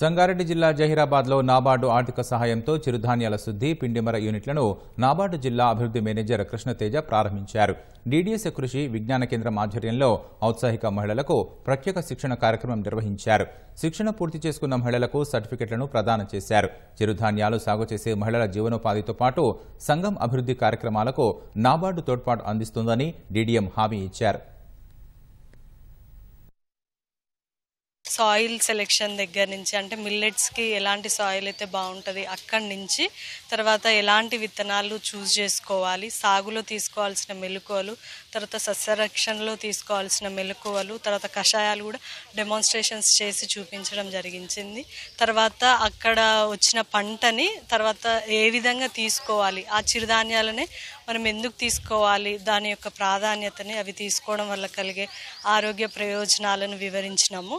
సంగారెడ్డి జిల్లా జహీరాబాద్లో నాబార్డు ఆర్థిక సహాయంతో చిరుధాన్యాల శుద్ధి పిండిమర యూనిట్లను నాబార్డు జిల్లా అభివృద్ధి మేనేజర్ కృష్ణతేజ ప్రారంభించారు డిడిఎస్ కృషి విజ్ఞాన కేంద్రం ఆధ్వర్యంలో ఔత్సాహిక మహిళలకు ప్రత్యేక శిక్షణ కార్యక్రమం నిర్వహించారు శిక్షణ పూర్తి చేసుకున్న మహిళలకు సర్టిఫికెట్లను ప్రదానం చేశారు చిరుధాన్యాలు సాగు చేసే మహిళల జీవనోపాధితో పాటు సంఘం అభివృద్ధి కార్యక్రమాలకు నాబార్డు తోడ్పాటు అందిస్తుందని డీడీఎం హామీ ఇచ్చారు సాయిల్ సెలెక్షన్ దగ్గర నుంచి అంటే మిల్లెట్స్కి ఎలాంటి సాయిల్ అయితే బాగుంటుంది అక్కడి నుంచి తర్వాత ఎలాంటి విత్తనాలు చూస్ చేసుకోవాలి సాగులో తీసుకోవాల్సిన మెలకువలు తర్వాత సస్యరక్షణలో తీసుకోవాల్సిన మెలకువలు తర్వాత కషాయాలు కూడా డెమాన్స్ట్రేషన్స్ చేసి చూపించడం జరిగించింది తర్వాత అక్కడ వచ్చిన పంటని తర్వాత ఏ విధంగా తీసుకోవాలి ఆ చిరుధాన్యాలనే మనం ఎందుకు తీసుకోవాలి దాని యొక్క ప్రాధాన్యతని అవి తీసుకోవడం వల్ల కలిగే ఆరోగ్య ప్రయోజనాలను వివరించినాము